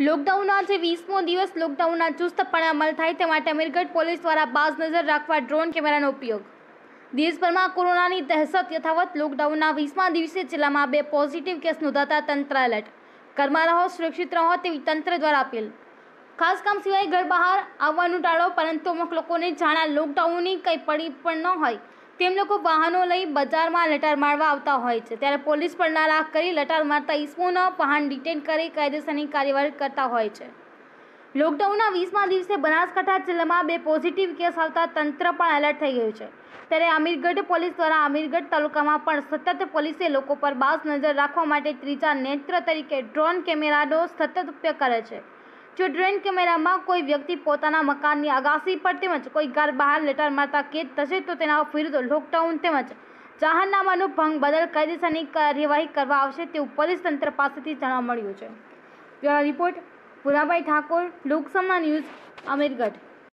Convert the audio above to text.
લોકડાઉનના જે વીસમો દિવસ લોકડાઉનના ચુસ્તપણે અમલ થાય તે માટે અમીરગઢ પોલીસ દ્વારા બાજ નજર રાખવા ડ્રોન કેમેરાનો ઉપયોગ દેશભરમાં કોરોનાની દહેશત યથાવત લોકડાઉનના વીસમા દિવસે જિલ્લામાં બે પોઝિટિવ કેસ નોંધાતા તંત્ર એલર્ટ ઘરમાં રહો સુરક્ષિત રહો તેવી તંત્ર દ્વારા અપીલ ખાસ કામ સિવાય ઘર બહાર આવવાનું ટાળો પરંતુ અમુક લોકોને જાણા લોકડાઉનની કંઈ પડી પણ ન હોય તેમ લોકો વાહનો લઈ બજારમાં લટાર મારવા આવતા હોય છે ત્યારે પોલીસ પણ નારાક કરી લટાર મારતા ઈસમોના વાહન ડિટેન કરી કાયદેસરની કાર્યવાહી કરતા હોય છે લોકડાઉનના વીસમા દિવસે બનાસકાંઠા જિલ્લામાં બે પોઝિટિવ કેસ આવતા તંત્ર પણ એલર્ટ થઈ ગયું છે ત્યારે અમીરગઢ પોલીસ દ્વારા અમીરગઢ તાલુકામાં પણ સતત પોલીસે લોકો પર બાસ નજર રાખવા માટે ત્રીજા નેત્ર તરીકે ડ્રોન કેમેરાનો સતત ઉપયોગ કરે છે જો ડ્રોન કેમેરામાં કોઈ વ્યક્તિ પોતાના મકાનની અગાસી પર તેમજ કોઈ ઘર બહાર લેટર મારતા કેદ થશે તો તેના વિરુદ્ધ લોકડાઉન તેમજ જાહેરનામાનો ભંગ બદલ કાયદેસરની કાર્યવાહી કરવા આવશે તેવું પોલીસ તંત્ર પાસેથી જાણવા મળ્યું છે રિપોર્ટ પુરાભાઈ ઠાકોર લોકસભા ન્યૂઝ અમીરગઢ